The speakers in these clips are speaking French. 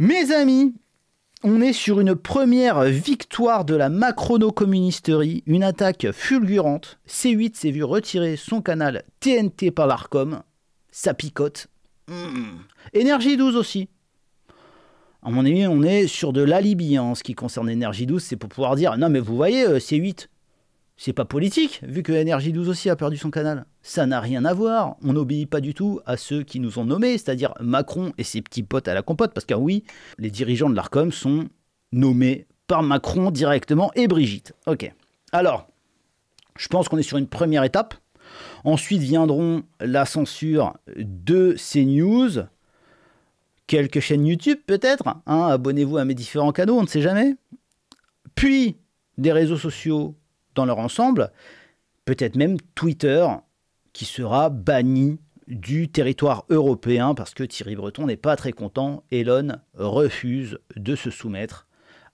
Mes amis, on est sur une première victoire de la macrono-communisterie, une attaque fulgurante. C8 s'est vu retirer son canal TNT par l'ARCOM. Ça picote. Hmm. Énergie 12 aussi. À mon avis, on est sur de l'alibi en ce qui concerne Énergie 12. C'est pour pouvoir dire non, mais vous voyez, euh, C8, c'est pas politique, vu que NRJ12 aussi a perdu son canal. Ça n'a rien à voir, on n'obéit pas du tout à ceux qui nous ont nommés, c'est-à-dire Macron et ses petits potes à la compote, parce que oui, les dirigeants de l'ARCOM sont nommés par Macron directement et Brigitte. Ok. Alors, je pense qu'on est sur une première étape. Ensuite viendront la censure de CNews, quelques chaînes YouTube peut-être, hein, abonnez-vous à mes différents canaux, on ne sait jamais. Puis des réseaux sociaux dans leur ensemble, peut-être même Twitter qui sera banni du territoire européen parce que Thierry Breton n'est pas très content. Elon refuse de se soumettre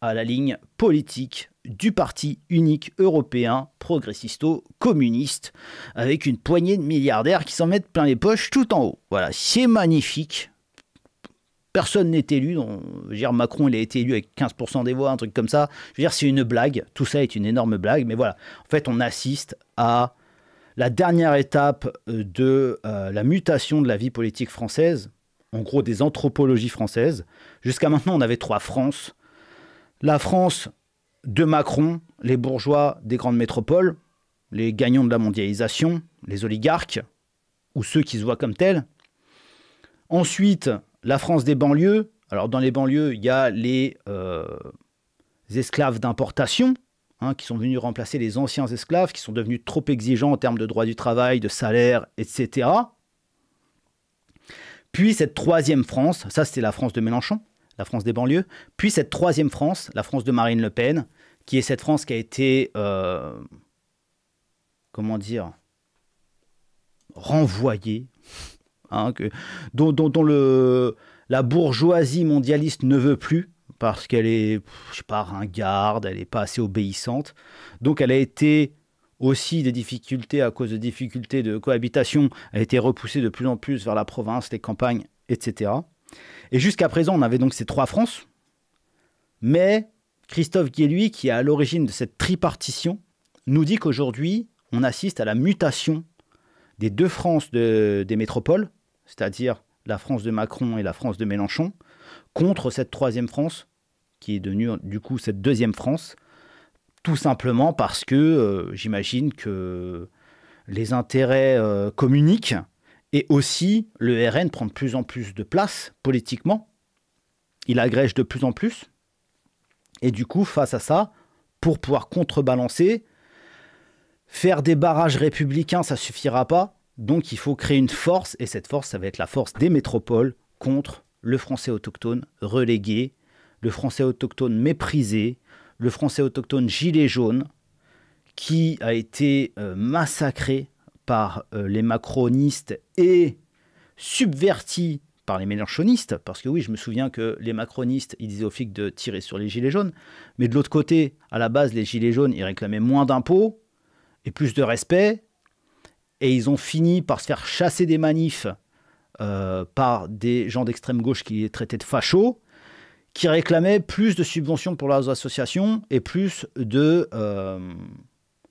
à la ligne politique du parti unique européen progressisto-communiste avec une poignée de milliardaires qui s'en mettent plein les poches tout en haut. Voilà, c'est magnifique personne n'est élu. je Macron, il a été élu avec 15% des voix, un truc comme ça. Je veux dire, c'est une blague. Tout ça est une énorme blague. Mais voilà, en fait, on assiste à la dernière étape euh, de euh, la mutation de la vie politique française, en gros des anthropologies françaises. Jusqu'à maintenant, on avait trois France. La France de Macron, les bourgeois des grandes métropoles, les gagnants de la mondialisation, les oligarques, ou ceux qui se voient comme tels. Ensuite, la France des banlieues. Alors, dans les banlieues, il y a les, euh, esclaves d'importation, hein, qui sont venus remplacer les anciens esclaves, qui sont devenus trop exigeants en termes de droits du travail, de salaire, etc. Puis cette troisième France, ça c'était la France de Mélenchon, la France des banlieues, puis cette troisième France, la France de Marine Le Pen, qui est cette France qui a été, euh, comment dire, renvoyée Hein, que, dont, la bourgeoisie mondialiste ne veut plus parce qu'elle est, je sais pas, ringarde, elle n'est pas assez obéissante. Donc elle a été aussi des difficultés à cause de difficultés de cohabitation, elle a été repoussée de plus en plus vers la province, les campagnes, etc. Et jusqu'à présent, on avait donc ces trois France, mais Christophe Guéluy, qui est à l'origine de cette tripartition, nous dit qu'aujourd'hui, on assiste à la mutation des deux Frances des métropoles c'est-à-dire la France de Macron et la France de Mélenchon, contre cette troisième France, qui est devenue du coup cette deuxième France, tout simplement parce que euh, j'imagine que les intérêts euh, communiquent et aussi le RN prend de plus en plus de place politiquement, il agrège de plus en plus, et du coup face à ça, pour pouvoir contrebalancer, faire des barrages républicains, ça suffira pas, donc il faut créer une force, et cette force, ça va être la force des métropoles contre le français autochtone relégué, le français autochtone méprisé, le français autochtone gilet jaune, qui a été euh, massacré par euh, les macronistes et subverti par les mélenchonistes, parce que oui, je me souviens que les macronistes, ils disaient aux flics de tirer sur les gilets jaunes, mais de l'autre côté, à la base, les gilets jaunes, ils réclamaient moins d'impôts et plus de respect, et ils ont fini par se faire chasser des manifs euh, par des gens d'extrême gauche qui les traitaient de fachos, qui réclamaient plus de subventions pour leurs associations et plus de, euh,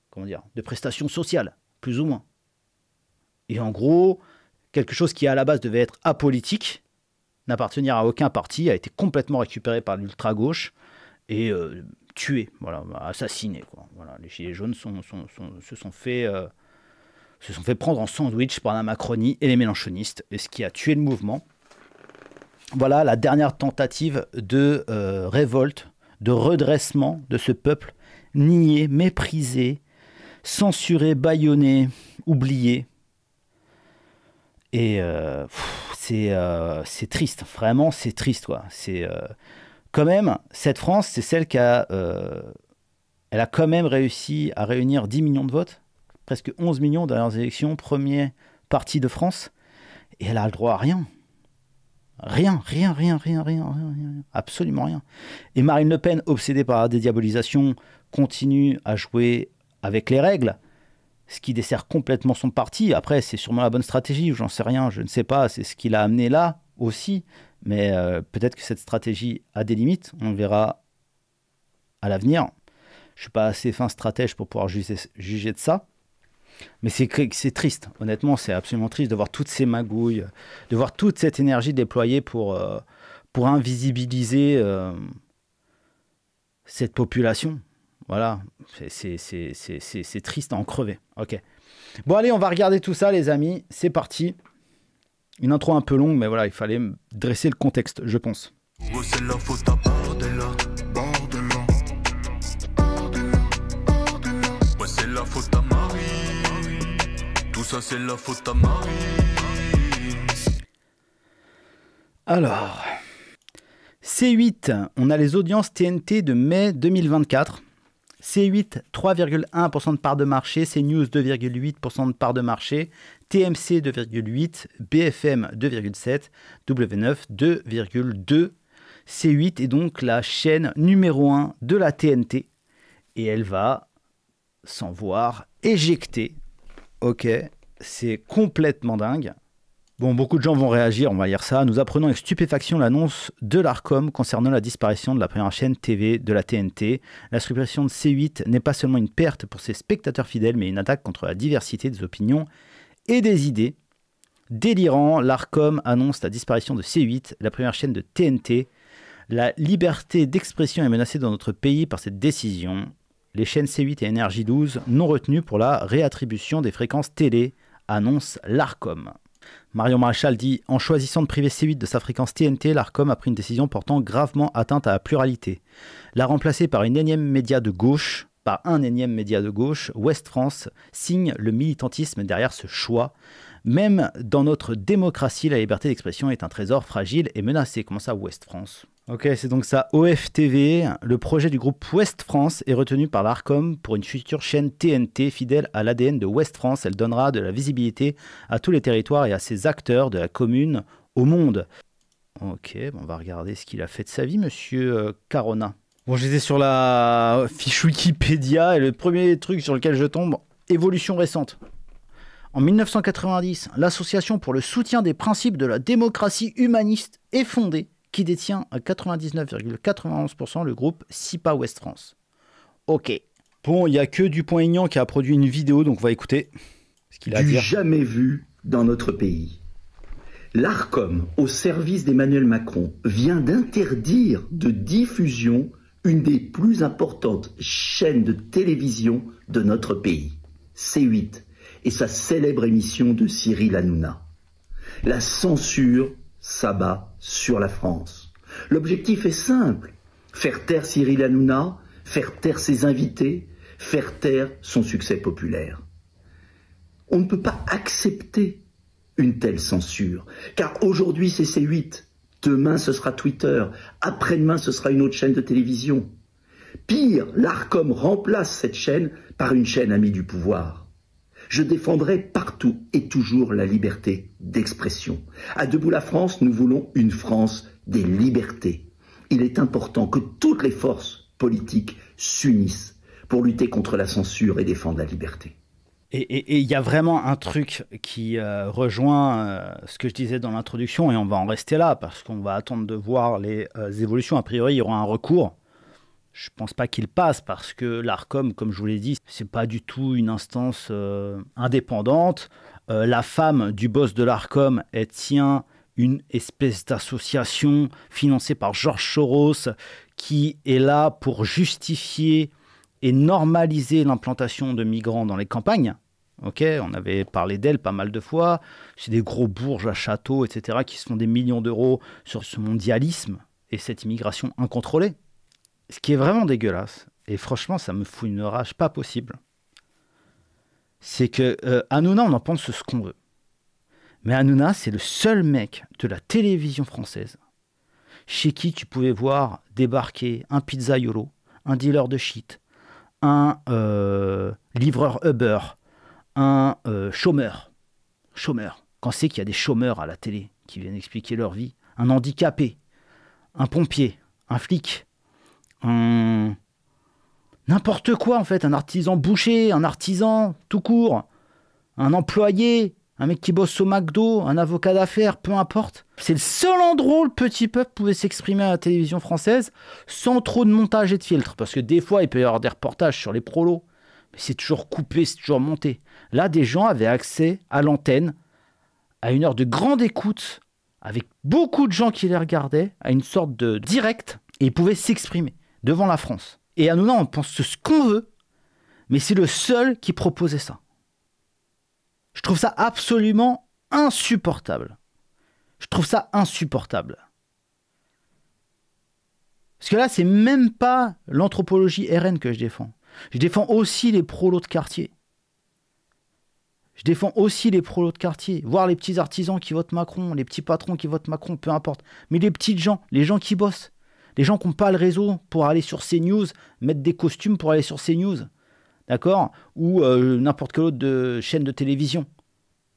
comment dire, de prestations sociales, plus ou moins. Et en gros, quelque chose qui à la base devait être apolitique, n'appartenir à aucun parti, a été complètement récupéré par l'ultra-gauche et euh, tué, voilà, assassiné. Voilà, les Gilets jaunes se sont fait se sont fait prendre en sandwich par la Macronie et les Mélenchonistes, et ce qui a tué le mouvement. Voilà la dernière tentative de euh, révolte, de redressement de ce peuple nié, méprisé, censuré, bâillonné, oublié. Et euh, euh, c'est triste, vraiment c'est triste C'est quand même cette France, c'est celle qui a, elle a quand même réussi à réunir 10 millions de votes presque 11 millions dans les élections, premier parti de France, et elle a le droit à rien. Rien, rien, rien, rien, rien, rien, absolument rien. Et Marine Le Pen, obsédée par la dédiabolisation, continue à jouer avec les règles, ce qui dessert complètement son parti. Après, c'est sûrement la bonne stratégie, j'en sais rien, je ne sais pas, c'est ce qui l'a amené là aussi, mais euh, peut-être que cette stratégie a des limites, on le verra à l'avenir. Je ne suis pas assez fin stratège pour pouvoir juger de ça. Mais c'est triste, honnêtement, c'est absolument triste de voir toutes ces magouilles, de voir toute cette énergie déployée pour, euh, pour invisibiliser euh, cette population. Voilà, c'est c'est triste à en crever. Ok. Bon, allez, on va regarder tout ça, les amis. C'est parti. Une intro un peu longue, mais voilà, il fallait dresser le contexte, je pense ça c'est la faute à Alors, C8, on a les audiences TNT de mai 2024. C8, 3,1% de part de marché, CNews 2,8% de part de marché, TMC 2,8%, BFM 2,7%, W9 2,2%. C8 est donc la chaîne numéro 1 de la TNT et elle va s'en voir éjectée ok, c'est complètement dingue. Bon, beaucoup de gens vont réagir, on va lire ça. Nous apprenons avec stupéfaction l'annonce de l'ARCOM concernant la disparition de la première chaîne TV de la TNT. La suppression de C8 n'est pas seulement une perte pour ses spectateurs fidèles, mais une attaque contre la diversité des opinions et des idées. Délirant, l'ARCOM annonce la disparition de C8, la première chaîne de TNT. La liberté d'expression est menacée dans notre pays par cette décision les chaînes C8 et NRJ12 non retenues pour la réattribution des fréquences télé, annonce l'ARCOM. Marion Maréchal dit En choisissant de priver C8 de sa fréquence TNT, l'ARCOM a pris une décision portant gravement atteinte à la pluralité. La remplacer par une énième média de gauche, par un énième média de gauche, West France signe le militantisme derrière ce choix. Même dans notre démocratie, la liberté d'expression est un trésor fragile et menacé. Comment ça, West France Ok, c'est donc ça, OFTV. Le projet du groupe Ouest France est retenu par l'ARCOM pour une future chaîne TNT fidèle à l'ADN de Ouest France. Elle donnera de la visibilité à tous les territoires et à ses acteurs de la commune au monde. Ok, on va regarder ce qu'il a fait de sa vie, monsieur euh, Carona. Bon, j'étais sur la fiche Wikipédia et le premier truc sur lequel je tombe, évolution récente. En 1990, l'Association pour le soutien des principes de la démocratie humaniste est fondée qui détient à 99,91% le groupe SIPA West France. Ok. Bon, il n'y a que Dupont-Aignan qui a produit une vidéo, donc on va écouter ce qu'il a à dire. jamais vu dans notre pays. L'ARCOM, au service d'Emmanuel Macron, vient d'interdire de diffusion une des plus importantes chaînes de télévision de notre pays, C8, et sa célèbre émission de Cyril Hanouna. La censure s'abat sur la France. L'objectif est simple, faire taire Cyril Hanouna, faire taire ses invités, faire taire son succès populaire. On ne peut pas accepter une telle censure, car aujourd'hui c'est C8, demain ce sera Twitter, après-demain ce sera une autre chaîne de télévision. Pire, l'ARCOM remplace cette chaîne par une chaîne amie du pouvoir. Je défendrai partout et toujours la liberté d'expression. À Debout la France, nous voulons une France des libertés. Il est important que toutes les forces politiques s'unissent pour lutter contre la censure et défendre la liberté. Et il y a vraiment un truc qui euh, rejoint euh, ce que je disais dans l'introduction, et on va en rester là, parce qu'on va attendre de voir les euh, évolutions. A priori, il y aura un recours je ne pense pas qu'il passe parce que l'ARCOM, comme je vous l'ai dit, c'est pas du tout une instance euh, indépendante. Euh, la femme du boss de l'ARCOM, elle tient une espèce d'association financée par Georges Soros qui est là pour justifier et normaliser l'implantation de migrants dans les campagnes. Ok, on avait parlé d'elle pas mal de fois. C'est des gros bourges à châteaux, etc., qui se font des millions d'euros sur ce mondialisme et cette immigration incontrôlée. Ce qui est vraiment dégueulasse, et franchement, ça me fout une rage pas possible, c'est que euh, Hanouna, on en pense ce qu'on veut. Mais Hanouna, c'est le seul mec de la télévision française chez qui tu pouvais voir débarquer un pizzaiolo, un dealer de shit, un euh, livreur Uber, un euh, chômeur. Chômeur. Quand c'est qu'il y a des chômeurs à la télé qui viennent expliquer leur vie, un handicapé, un pompier, un flic, un n'importe quoi en fait, un artisan boucher, un artisan tout court, un employé, un mec qui bosse au McDo, un avocat d'affaires, peu importe. C'est le seul endroit où le petit peuple pouvait s'exprimer à la télévision française sans trop de montage et de filtre. Parce que des fois, il peut y avoir des reportages sur les prolos, mais c'est toujours coupé, c'est toujours monté. Là, des gens avaient accès à l'antenne, à une heure de grande écoute, avec beaucoup de gens qui les regardaient, à une sorte de direct, et ils pouvaient s'exprimer devant la France. Et à non, on pense ce qu'on veut, mais c'est le seul qui proposait ça. Je trouve ça absolument insupportable. Je trouve ça insupportable. Parce que là, c'est même pas l'anthropologie RN que je défends. Je défends aussi les prolos de quartier. Je défends aussi les prolos de quartier, voir les petits artisans qui votent Macron, les petits patrons qui votent Macron, peu importe. Mais les petites gens, les gens qui bossent, les gens qui n'ont pas le réseau pour aller sur CNews, mettre des costumes pour aller sur CNews, d'accord Ou euh, n'importe quelle autre chaîne de télévision.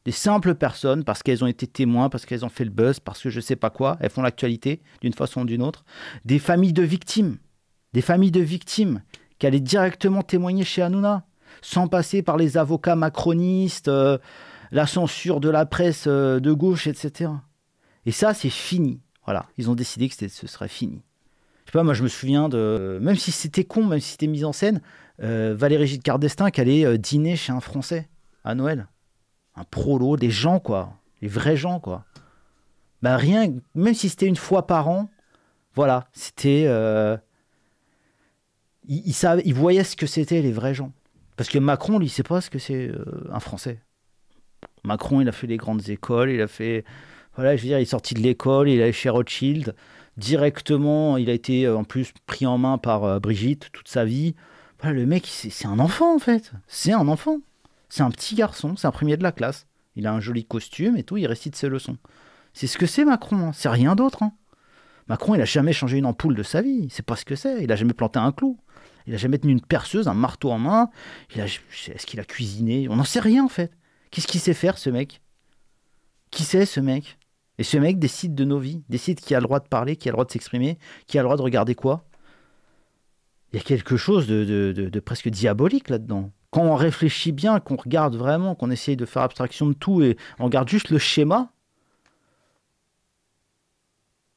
Des simples personnes, parce qu'elles ont été témoins, parce qu'elles ont fait le buzz, parce que je sais pas quoi, elles font l'actualité d'une façon ou d'une autre. Des familles de victimes. Des familles de victimes qui allaient directement témoigner chez Hanouna, sans passer par les avocats macronistes, euh, la censure de la presse euh, de gauche, etc. Et ça, c'est fini. Voilà, ils ont décidé que ce serait fini sais pas, moi je me souviens de. Même si c'était con, même si c'était mise en scène, euh, Valérie Giscard d'Estaing qui allait euh, dîner chez un Français à Noël. Un prolo, des gens quoi. Les vrais gens quoi. Bah rien, même si c'était une fois par an, voilà, c'était. Euh, il, voyait ce que c'était les vrais gens. Parce que Macron, lui, il sait pas ce que c'est un Français. Macron, il a fait les grandes écoles, il a fait. Voilà, je veux dire, il est sorti de l'école, il est allé chez Rothschild directement. Il a été euh, en plus pris en main par euh, Brigitte toute sa vie. Voilà, le mec, c'est un enfant en fait. C'est un enfant. C'est un petit garçon, c'est un premier de la classe. Il a un joli costume et tout, il récite ses leçons. C'est ce que c'est Macron, hein. c'est rien d'autre. Hein. Macron, il a jamais changé une ampoule de sa vie, c'est pas ce que c'est, il a jamais planté un clou. Il a jamais tenu une perceuse, un marteau en main. A... Est-ce qu'il a cuisiné On n'en sait rien en fait. Qu'est-ce qu'il sait faire ce mec Qui sait ce mec et ce mec décide de nos vies, décide qui a le droit de parler, qui a le droit de s'exprimer, qui a le droit de regarder quoi. Il y a quelque chose de, presque diabolique là-dedans. Quand on réfléchit bien, qu'on regarde vraiment, qu'on essaye de faire abstraction de tout et on regarde juste le schéma,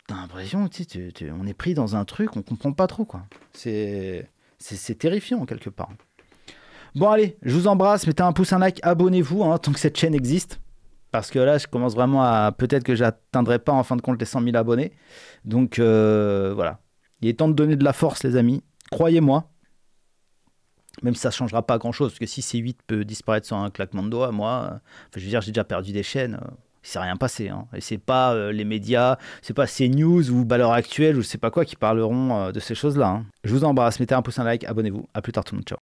t'as l'impression, tu sais, on est pris dans un truc, on comprend pas trop quoi. C'est terrifiant quelque part. Bon allez, je vous embrasse, mettez un pouce, un like, abonnez-vous hein, tant que cette chaîne existe parce que là, je commence vraiment à. Peut-être que j'atteindrai pas en fin de compte les 100 000 abonnés. Donc euh, voilà. Il est temps de donner de la force, les amis. Croyez-moi. Même si ça ne changera pas grand-chose, parce que si C8 peut disparaître sans un claquement de doigts, moi, euh, Enfin, je veux dire, j'ai déjà perdu des chaînes. Il euh, il s'est rien passé. Hein. Et c'est pas les médias, c'est pas CNews ou Balleur Actuel ou je sais pas quoi qui parleront de ces choses-là. Hein. Je vous embrasse, mettez un pouce, un like, abonnez-vous. À plus tard tout le monde, ciao.